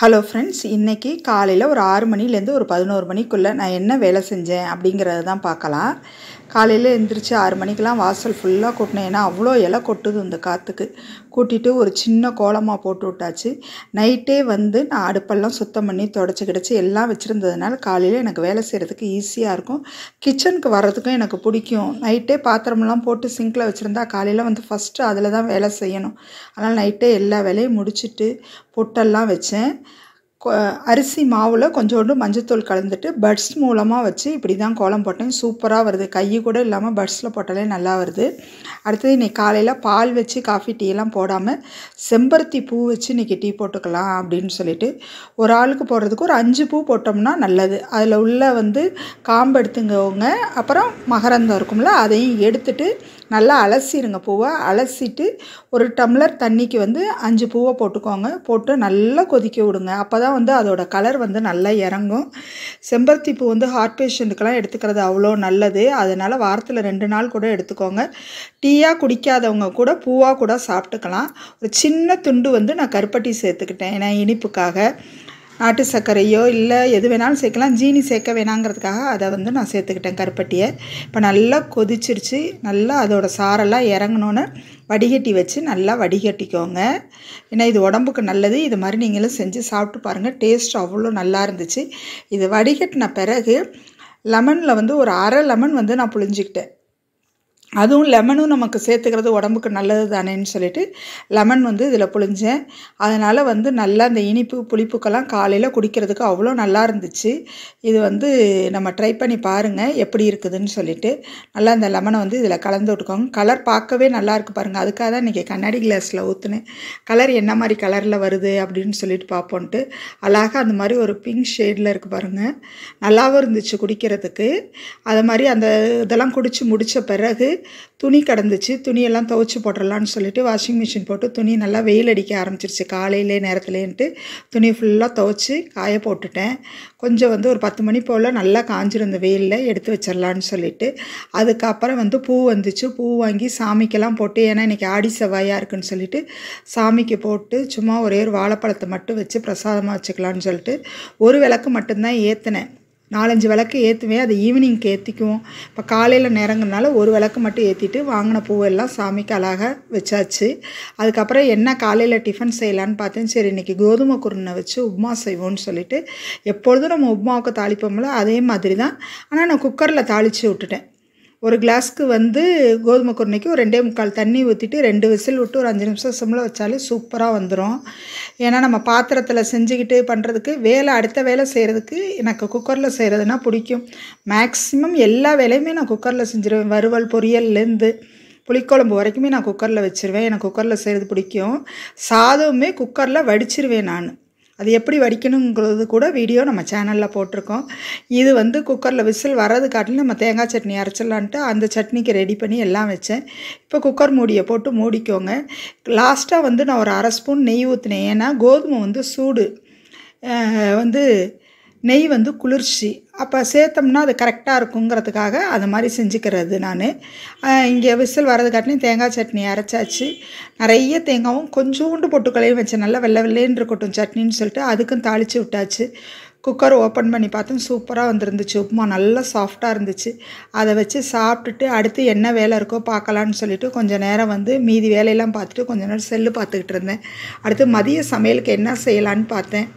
hello friends இன்றைக்கி காலையில் ஒரு ஆறு மணிலேருந்து ஒரு பதினோரு மணிக்குள்ளே நான் என்ன வேலை செஞ்சேன் அப்படிங்கிறத தான் பார்க்கலாம் காலையில் எழுந்திரிச்சு ஆறு மணிக்கெலாம் வாசல் ஃபுல்லாக கொட்டினேன் ஏன்னா அவ்வளோ இலை கொட்டுது இந்த காற்றுக்கு கூட்டிட்டு ஒரு சின்ன கோலமாக போட்டு விட்டாச்சு நைட்டே வந்து நான் அடுப்பெல்லாம் சுத்தம் பண்ணி தொடச்சி கிடச்சி எல்லாம் வச்சுருந்ததுனால காலையில் எனக்கு வேலை செய்கிறதுக்கு ஈஸியாக இருக்கும் கிச்சனுக்கு வர்றதுக்கும் எனக்கு பிடிக்கும் நைட்டே பாத்திரமெல்லாம் போட்டு சிங்கில் வச்சுருந்தா காலையில் வந்து ஃபஸ்ட்டு அதில் தான் வேலை செய்யணும் அதனால் நைட்டே எல்லா வேலையும் முடிச்சுட்டு பொட்டெல்லாம் வச்சேன் அரிசி மாவில் கொஞ்சோண்டு மஞ்சத்தூள் கலந்துட்டு பட்ஸ் மூலமாக வச்சு இப்படி தான் கோலம் போட்டேன் சூப்பராக வருது கை கூட இல்லாமல் பட்ஸில் போட்டாலே நல்லா வருது அடுத்தது இன்றைக்கி காலையில் பால் வச்சு காஃபி டீயெல்லாம் போடாமல் செம்பருத்தி பூ வச்சு இன்றைக்கி டீ போட்டுக்கலாம் அப்படின்னு சொல்லிட்டு ஒரு ஆளுக்கு போடுறதுக்கு ஒரு அஞ்சு பூ போட்டோம்னா நல்லது அதில் உள்ள வந்து காம்பு எடுத்துங்கவங்க அப்புறம் மகரந்தம் இருக்கும்ல அதையும் எடுத்துட்டு நல்லா அலசிடுங்க பூவை அலசிட்டு ஒரு டம்ளர் தண்ணிக்கு வந்து அஞ்சு பூவை போட்டுக்கோங்க போட்டு நல்லா கொதிக்க விடுங்க அப்போ தான் வந்து அதோட கலர் வந்து நல்லா இறங்கும் செம்பருத்தி பூ வந்து ஹார்ட் பேஷண்ட்டுக்கெல்லாம் எடுத்துக்கிறது அவ்வளோ நல்லது அதனால் வாரத்தில் ரெண்டு நாள் கூட எடுத்துக்கோங்க டீயாக குடிக்காதவங்க கூட பூவாக கூட சாப்பிட்டுக்கலாம் ஒரு சின்ன துண்டு வந்து நான் கருப்பட்டி சேர்த்துக்கிட்டேன் ஏன்னா இனிப்புக்காக நாட்டு சர்க்கரையோ இல்லை எது வேணாலும் சேர்க்கலாம் ஜீனி சேர்க்க வேணாங்கிறதுக்காக அதை வந்து நான் சேர்த்துக்கிட்டேன் கருப்பட்டியை இப்போ நல்லா கொதிச்சிருச்சு நல்லா அதோடய சாரெல்லாம் இறங்கணுன்னு வடிகட்டி வச்சு நல்லா வடிகட்டிக்கோங்க ஏன்னா இது உடம்புக்கு நல்லது இது மாதிரி நீங்களும் செஞ்சு சாப்பிட்டு பாருங்கள் டேஸ்ட் அவ்வளோ நல்லா இருந்துச்சு இது வடிகட்டின பிறகு லெமனில் வந்து ஒரு அரை லெமன் வந்து நான் புழிஞ்சிக்கிட்டேன் அதுவும் லெமனும் நமக்கு சேர்த்துக்கிறது உடம்புக்கு நல்லது தானேன்னு சொல்லிட்டு லெமன் வந்து இதில் புழிஞ்சேன் அதனால் வந்து நல்லா அந்த இனிப்பு புளிப்புக்கெல்லாம் காலையில் குடிக்கிறதுக்கு அவ்வளோ நல்லா இருந்துச்சு இது வந்து நம்ம ட்ரை பண்ணி பாருங்கள் எப்படி இருக்குதுன்னு சொல்லிட்டு நல்லா அந்த லெமனை வந்து இதில் கலந்து விட்டுக்கோங்க கலர் பார்க்கவே நல்லா இருக்குது பாருங்கள் அதுக்காக தான் இன்றைக்கி கண்ணாடி கிளாஸில் ஊற்றுனேன் கலர் என்ன மாதிரி கலரில் வருது அப்படின்னு சொல்லிட்டு பார்ப்போன்ட்டு அழகாக அந்த மாதிரி ஒரு பிங்க் ஷேடில் இருக்குது பாருங்கள் நல்லாவும் இருந்துச்சு குடிக்கிறதுக்கு அது மாதிரி அந்த இதெல்லாம் குடித்து முடித்த பிறகு துணி கடந்துச்சு துணியெல்லாம் துவச்சி போட்டுடலான்னு சொல்லிட்டு வாஷிங் மிஷின் போட்டு துணி நல்லா வெயில் அடிக்க ஆரம்பிச்சிருச்சு காலையிலே நேரத்துலேன்ட்டு துணி ஃபுல்லாக துவைச்சி காய போட்டுட்டேன் கொஞ்சம் வந்து ஒரு பத்து மணி போல் நல்லா காஞ்சிருந்த வெயிலில் எடுத்து வச்சிடலான்னு சொல்லிட்டு அதுக்கப்புறம் வந்து பூ வந்துச்சு பூ வாங்கி சாமிக்கெல்லாம் போட்டு ஏன்னா இன்றைக்கி ஆடி செவ்வாயாக இருக்குன்னு சொல்லிட்டு சாமிக்கு போட்டு சும்மா ஒரே ஒரு வாழைப்பழத்தை மட்டும் வச்சு பிரசாதமாக வச்சுக்கலான்னு சொல்லிட்டு ஒரு விளக்கு மட்டும்தான் ஏற்றினேன் நாலஞ்சு விளக்கு ஏற்றுவேன் அதை ஈவினிங்க்கு ஏற்றிக்குவோம் இப்போ காலையில் நேரங்கிறனால ஒரு விளக்கு மட்டும் ஏற்றிட்டு வாங்கின பூவெல்லாம் சாமிக்கு அழகாக வச்சாச்சு அதுக்கப்புறம் என்ன காலையில் டிஃபன் செய்யலான்னு பார்த்தேன் சரி இன்றைக்கி கோதுமை குருணை வச்சு உப்மா செய்வோம்னு சொல்லிவிட்டு எப்பொழுதும் நம்ம உப்மாவுக்கு தாளிப்போம்ல அதே மாதிரி தான் ஆனால் நான் குக்கரில் தாளித்து விட்டுட்டேன் ஒரு கிளாஸ்க்கு வந்து கோதுமை குருணைக்கு ஒரு ரெண்டே முக்கால் தண்ணி ஊற்றிட்டு ரெண்டு விசில் விட்டு ஒரு அஞ்சு நிமிஷம் சிம்மில் வச்சாலே சூப்பராக வந்துடும் ஏன்னா நம்ம பாத்திரத்தில் செஞ்சுக்கிட்டு பண்ணுறதுக்கு வேலை அடுத்த வேலை செய்கிறதுக்கு எனக்கு குக்கரில் செய்கிறதுனா பிடிக்கும் மேக்ஸிமம் எல்லா வேலையுமே நான் குக்கரில் செஞ்சுருவேன் வறுவல் பொரியல்லேருந்து புளிக்குழம்பு வரைக்குமே நான் குக்கரில் வச்சுருவேன் எனக்கு குக்கரில் செய்கிறது பிடிக்கும் சாதமுமே குக்கரில் வடிச்சிருவேன் நான் அது எப்படி வடிக்கணுங்கிறது கூட வீடியோ நம்ம சேனலில் போட்டிருக்கோம் இது வந்து குக்கரில் விசில் வர்றது காட்டிலும் நம்ம தேங்காய் சட்னி அரைச்சிடலான்ட்டு அந்த சட்னிக்கு ரெடி பண்ணி எல்லாம் வச்சேன் இப்போ குக்கர் மூடியை போட்டு மூடிக்கோங்க லாஸ்ட்டாக வந்து நான் ஒரு அரை ஸ்பூன் நெய் ஊற்றினேன் ஏன்னா கோதுமை வந்து சூடு வந்து நெய் வந்து குளிர்ச்சி அப்போ சேர்த்தோம்னா அது கரெக்டாக இருக்குங்கிறதுக்காக அது மாதிரி செஞ்சுக்கிறது நான் இங்கே விசில் வரதுக்காட்டிலையும் தேங்காய் சட்னி அரைச்சாச்சு நிறைய தேங்காவும் கொஞ்சோண்டு பொட்டுக்களையும் வச்சேன் நல்லா வெள்ளை வெள்ளேன்னு இருக்கட்டும் சட்னின்னு சொல்லிட்டு அதுக்கும் தாளித்து விட்டாச்சு குக்கர் ஓப்பன் பண்ணி பார்த்தோம் சூப்பராக வந்துருந்துச்சு உப்புமா நல்லா சாஃப்டாக இருந்துச்சு அதை வச்சு சாப்பிட்டுட்டு அடுத்து என்ன வேலை இருக்கோ பார்க்கலான்னு சொல்லிட்டு கொஞ்சம் நேரம் வந்து மீதி வேலையெல்லாம் பார்த்துட்டு கொஞ்சம் நேரம் செல்லு பார்த்துக்கிட்டு இருந்தேன் அடுத்து மதிய சமையலுக்கு என்ன செய்யலான்னு பார்த்தேன்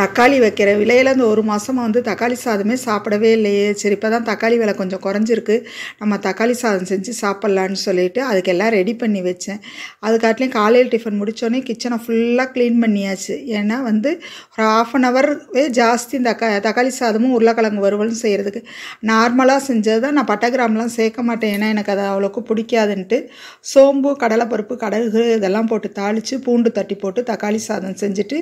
தக்காளி வைக்கிற விலையில் இந்த ஒரு மாதமாக வந்து தக்காளி சாதமே சாப்பிடவே இல்லையே சரி இப்போ தான் தக்காளி விலை கொஞ்சம் குறைஞ்சிருக்கு நம்ம தக்காளி சாதம் செஞ்சு சாப்பிட்லான்னு சொல்லிட்டு அதுக்கெல்லாம் ரெடி பண்ணி வச்சேன் அதுக்காட்டிலையும் காலையில் டிஃபன் முடித்தோடனே கிச்சனை ஃபுல்லாக க்ளீன் பண்ணியாச்சு ஏன்னா வந்து ஒரு ஆஃப் அன் ஹவர்வே ஜாஸ்தி இந்த தக்காளி சாதமும் உருளைக்கிழங்கு வறுவலும் செய்கிறதுக்கு நார்மலாக செஞ்சது தான் நான் பட்டகிராம்லாம் சேர்க்க மாட்டேன் ஏன்னா எனக்கு அது அவ்வளோக்கு பிடிக்காதுன்ட்டு சோம்பு கடலைப்பருப்பு கடகு இதெல்லாம் போட்டு தாளித்து பூண்டு தட்டி போட்டு தக்காளி சாதம் செஞ்சுட்டு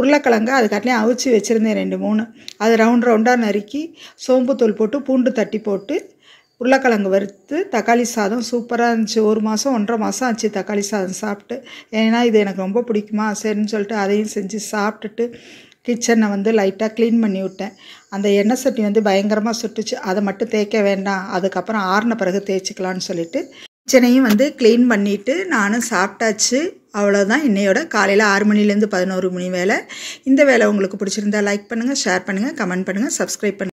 உருளைக்கிழங்கு அதுக்காட்டி கருவாட்டிலையும் அவிச்சு வச்சுருந்தேன் ரெண்டு மூணு அது ரவுண்ட் ரவுண்டாக நறுக்கி சோம்புத்தூள் போட்டு பூண்டு தட்டி போட்டு உருளைக்கிழங்கு வறுத்து தக்காளி சாதம் சூப்பராக இருந்துச்சு ஒரு மாதம் ஒன்றரை மாதம் ஆச்சு தக்காளி சாதம் சாப்பிட்டு ஏன்னா இது எனக்கு ரொம்ப பிடிக்குமா சரின்னு சொல்லிட்டு அதையும் செஞ்சு சாப்பிட்டுட்டு கிச்சனை வந்து லைட்டாக க்ளீன் பண்ணி விட்டேன் அந்த எண்ணெய் சட்டி வந்து பயங்கரமாக சுட்டுச்சு அதை மட்டும் தேய்க்க வேண்டாம் அதுக்கப்புறம் ஆறின பிறகு தேய்ச்சிக்கலான்னு சொல்லிட்டு கிச்சனையும் வந்து க்ளீன் பண்ணிவிட்டு நானும் சாப்பிட்டாச்சு அவ்வளோதான் இன்னையோட காலையில் ஆறு மணிலேருந்து பதினோரு மணி வேலை இந்த வேலை உங்களுக்கு பிடிச்சிருந்தா லைக் பண்ணுங்கள் ஷேர் பண்ணுங்கள் கமெண்ட் பண்ணுங்கள் சப்ஸ்கிரைப் பண்ணுங்கள்